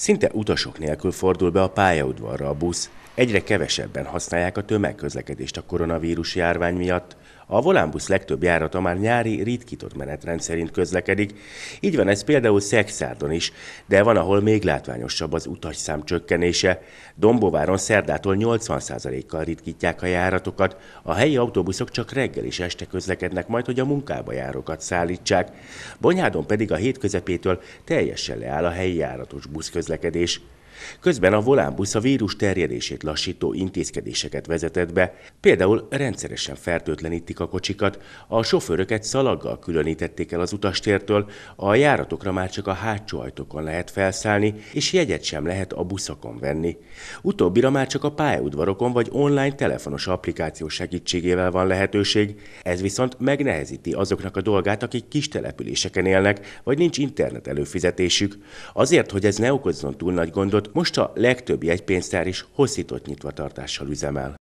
Szinte utasok nélkül fordul be a pályaudvarra a busz, egyre kevesebben használják a tömegközlekedést a koronavírus járvány miatt, a volánbusz legtöbb járata már nyári, ritkított menetrend szerint közlekedik. Így van ez például Szexárdon is, de van, ahol még látványosabb az utasszám csökkenése. Dombováron szerdától 80%-kal ritkítják a járatokat, a helyi autóbuszok csak reggel és este közlekednek majd, hogy a munkába járókat szállítsák. Bonyhádon pedig a hétközepétől teljesen leáll a helyi járatos buszközlekedés. Közben a volánbusz a vírus terjedését lassító intézkedéseket vezetett be, például rendszeresen fertőtlenítik a kocsikat, a sofőröket szalaggal különítették el az utastértől, a járatokra már csak a hátsó ajtókon lehet felszállni, és jegyet sem lehet a buszokon venni. Utóbbira már csak a pályaudvarokon vagy online telefonos applikáció segítségével van lehetőség, ez viszont megnehezíti azoknak a dolgát, akik kis településeken élnek, vagy nincs internet előfizetésük. Azért, hogy ez ne okozzon túl nagy gondot, most a legtöbb jegypénztár is hosszított nyitvatartással üzemel.